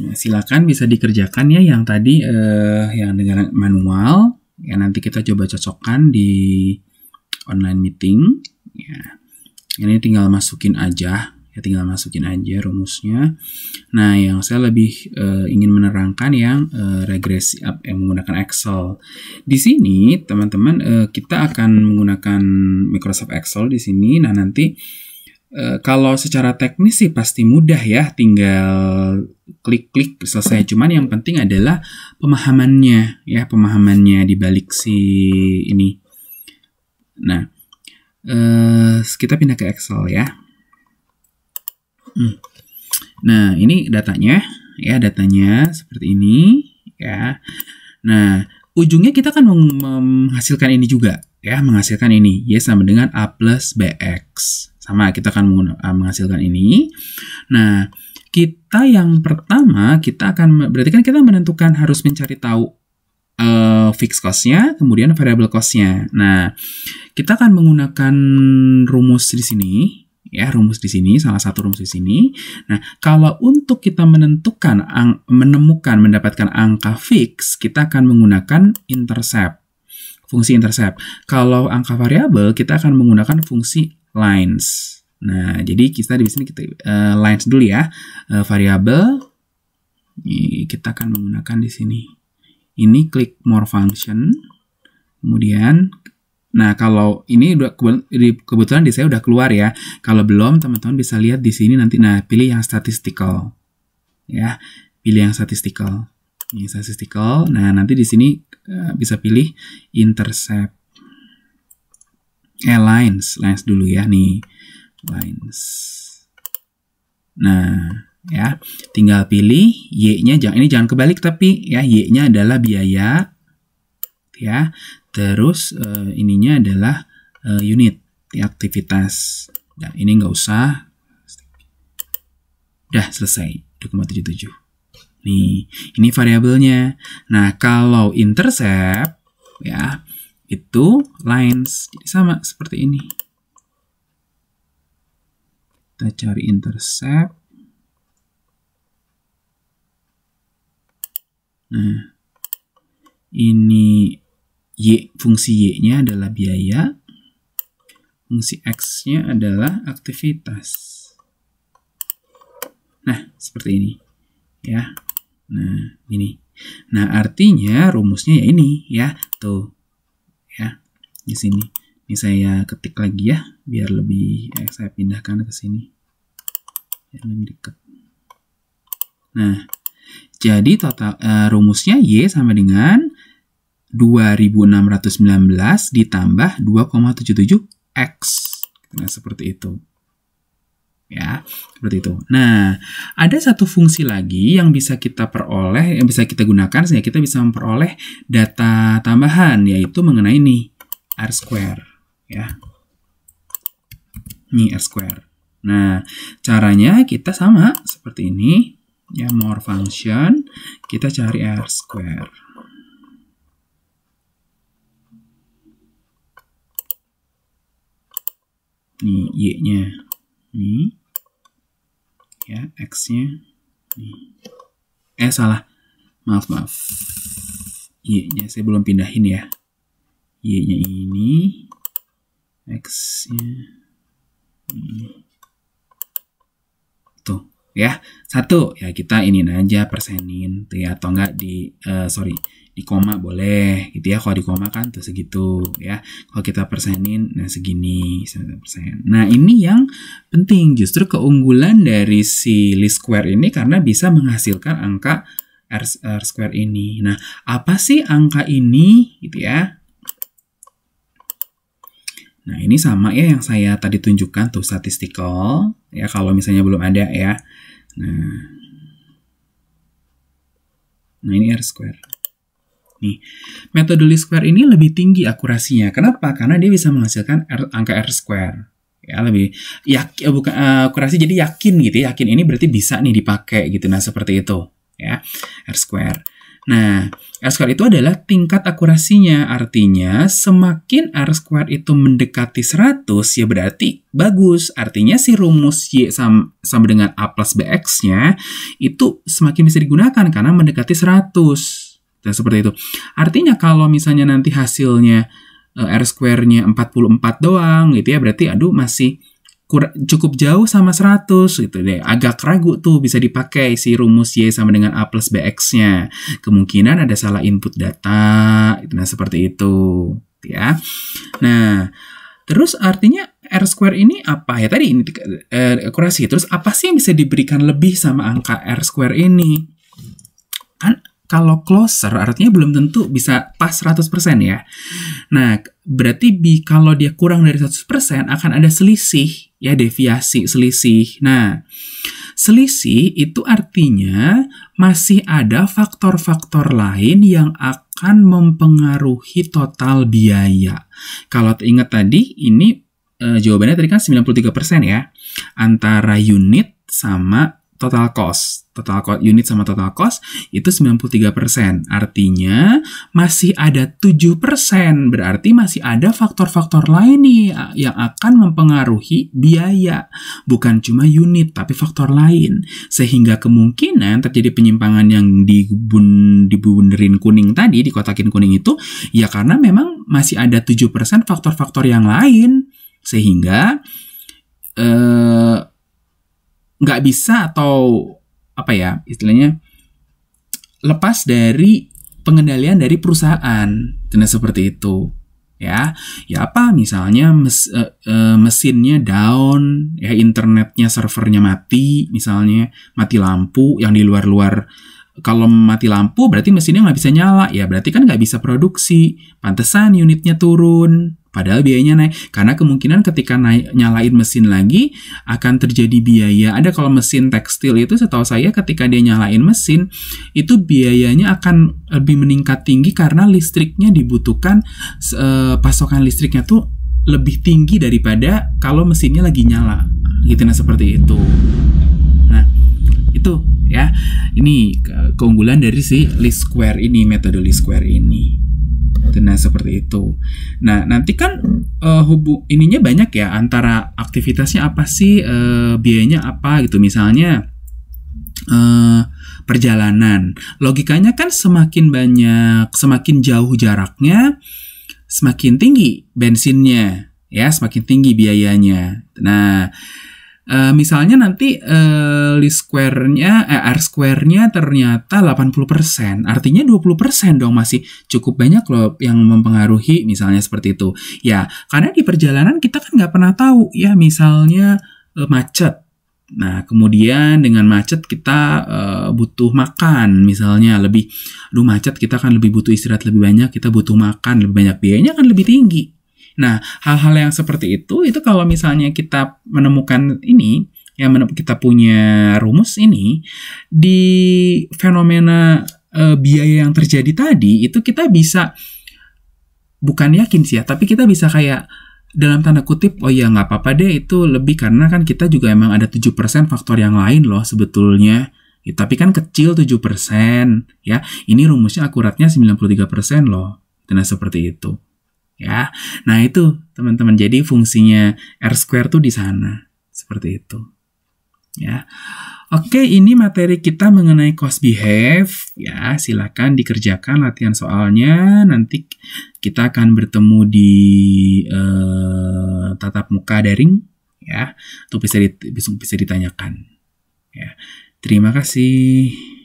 Nah, silakan bisa dikerjakan ya yang tadi eh, yang dengan manual ya nanti kita coba cocokkan di online meeting ya ini tinggal masukin aja ya tinggal masukin aja rumusnya nah yang saya lebih eh, ingin menerangkan yang eh, regresi yang eh, menggunakan Excel di sini teman-teman eh, kita akan menggunakan Microsoft Excel di sini nah nanti Eh, kalau secara teknis sih pasti mudah ya, tinggal klik-klik selesai. Cuman yang penting adalah pemahamannya ya, pemahamannya dibalik balik si ini. Nah, uh, kita pindah ke Excel ya. Hmm. Nah, ini datanya ya, datanya seperti ini ya. Nah, ujungnya kita kan menghasilkan ini juga ya, menghasilkan ini Y sama dengan A plus BX sama, kita akan eh, menghasilkan ini. Nah, kita yang pertama, kita akan, berarti kan kita menentukan harus mencari tahu uh, eh, fixed cost-nya, kemudian variable cost-nya. Nah, kita akan menggunakan rumus di sini, ya rumus di sini, salah satu rumus di sini. Nah, kalau untuk kita menentukan, ang, menemukan, mendapatkan angka fix, kita akan menggunakan intercept, fungsi intercept. Kalau angka variabel, kita akan menggunakan fungsi lines. Nah, jadi kita di sini kita uh, lines dulu ya. Uh, variabel kita akan menggunakan di sini. Ini klik more function. Kemudian Nah, kalau ini udah kebetulan di saya udah keluar ya. Kalau belum, teman-teman bisa lihat di sini nanti. Nah, pilih yang statistical. Ya, pilih yang statistical. Ini statistical. Nah, nanti di sini uh, bisa pilih intercept eh lines lines dulu ya nih lines nah ya tinggal pilih y-nya jangan ini jangan kebalik tapi ya y-nya adalah biaya ya terus uh, ininya adalah uh, unit ya, aktivitas dan nah, ini nggak usah udah selesai 2,77 Nih, ini variabelnya. Nah, kalau intercept ya, itu lines. Jadi sama seperti ini. Kita cari intercept. Nah, ini y fungsi y-nya adalah biaya, fungsi x-nya adalah aktivitas. Nah, seperti ini. Ya. Nah, ini. Nah, artinya rumusnya ya ini ya. Tuh ya di sini. Ini saya ketik lagi ya biar lebih ya, saya pindahkan ke sini biar lebih dekat. Nah, jadi total uh, rumusnya Y sama dengan 2619 ditambah 2,77 X. Nah, seperti itu ya seperti itu. Nah, ada satu fungsi lagi yang bisa kita peroleh, yang bisa kita gunakan sehingga kita bisa memperoleh data tambahan yaitu mengenai ini r square ya. Ini r square. Nah, caranya kita sama seperti ini ya more function, kita cari r square. Ini y-nya ini ya x-nya eh salah maaf maaf y-nya saya belum pindahin ya y-nya ini x-nya ini tuh ya satu ya kita ini aja persenin tuh ya atau enggak di uh, sorry di koma boleh gitu ya kalau di koma kan tuh segitu ya kalau kita persenin nah segini persen nah ini yang penting justru keunggulan dari si least square ini karena bisa menghasilkan angka R, R square ini nah apa sih angka ini gitu ya Nah, ini sama ya yang saya tadi tunjukkan tuh statistical ya kalau misalnya belum ada ya. Nah. Nah, ini R square. Nih, metode least square ini lebih tinggi akurasinya. Kenapa? Karena dia bisa menghasilkan R, angka R square. Ya, lebih yakin eh, bukan uh, akurasi jadi yakin gitu. Ya. Yakin ini berarti bisa nih dipakai gitu. Nah, seperti itu ya. R square. Nah, R square itu adalah tingkat akurasinya. Artinya, semakin R square itu mendekati 100, ya berarti bagus. Artinya si rumus Y sama, sama dengan A plus BX-nya itu semakin bisa digunakan karena mendekati 100 Nah, seperti itu. Artinya kalau misalnya nanti hasilnya R square-nya 44 doang gitu ya, berarti aduh masih cukup jauh sama 100 gitu deh. Agak ragu tuh bisa dipakai si rumus Y sama dengan A plus BX-nya. Kemungkinan ada salah input data, nah seperti itu gitu ya. Nah, terus artinya R square ini apa ya tadi ini eh, kurasi. Terus apa sih yang bisa diberikan lebih sama angka R square ini? Kan kalau closer artinya belum tentu bisa pas 100% ya. Nah, berarti bi kalau dia kurang dari 100% akan ada selisih ya deviasi selisih. Nah, selisih itu artinya masih ada faktor-faktor lain yang akan mempengaruhi total biaya. Kalau ingat tadi ini e, jawabannya tadi kan 93% ya antara unit sama total cost. Total cost unit sama total cost itu 93%. Artinya masih ada 7%. Berarti masih ada faktor-faktor lain nih yang akan mempengaruhi biaya. Bukan cuma unit, tapi faktor lain. Sehingga kemungkinan terjadi penyimpangan yang dibun, dibunderin kuning tadi, di kotakin kuning itu, ya karena memang masih ada 7% faktor-faktor yang lain. Sehingga... eh nggak bisa atau apa ya istilahnya lepas dari pengendalian dari perusahaan dan seperti itu ya ya apa misalnya mes, uh, uh, mesinnya down ya internetnya servernya mati misalnya mati lampu yang di luar luar kalau mati lampu berarti mesinnya nggak bisa nyala ya berarti kan nggak bisa produksi pantesan unitnya turun padahal biayanya naik karena kemungkinan ketika naik nyalain mesin lagi akan terjadi biaya ada kalau mesin tekstil itu setahu saya ketika dia nyalain mesin itu biayanya akan lebih meningkat tinggi karena listriknya dibutuhkan eh, pasokan listriknya tuh lebih tinggi daripada kalau mesinnya lagi nyala gitu nah seperti itu nah itu ya. Ini keunggulan dari si least square ini, metode least square ini. Gitu, nah, seperti itu. Nah, nanti kan uh, eh, hubung ininya banyak ya antara aktivitasnya apa sih, uh, biayanya apa gitu. Misalnya uh, perjalanan. Logikanya kan semakin banyak, semakin jauh jaraknya, semakin tinggi bensinnya, ya, semakin tinggi biayanya. Nah, Uh, misalnya nanti uh, least square-nya, eh, R square-nya ternyata 80%. Artinya 20% dong masih cukup banyak loh yang mempengaruhi misalnya seperti itu. Ya, karena di perjalanan kita kan nggak pernah tahu ya misalnya uh, macet. Nah, kemudian dengan macet kita uh, butuh makan misalnya lebih aduh macet kita kan lebih butuh istirahat lebih banyak, kita butuh makan lebih banyak biayanya kan lebih tinggi Nah, hal-hal yang seperti itu itu kalau misalnya kita menemukan ini yang kita punya rumus ini di fenomena e, biaya yang terjadi tadi itu kita bisa bukan yakin sih ya, tapi kita bisa kayak dalam tanda kutip, oh ya nggak apa-apa deh itu lebih karena kan kita juga emang ada 7% faktor yang lain loh sebetulnya. Ya, tapi kan kecil 7% ya. Ini rumusnya akuratnya 93% loh. Nah, seperti itu ya. Nah, itu teman-teman. Jadi fungsinya R square tuh di sana. Seperti itu. Ya. Oke, ini materi kita mengenai cost behave ya. Silakan dikerjakan latihan soalnya. Nanti kita akan bertemu di eh, tatap muka daring ya. Itu bisa dit bisa ditanyakan. Ya. Terima kasih.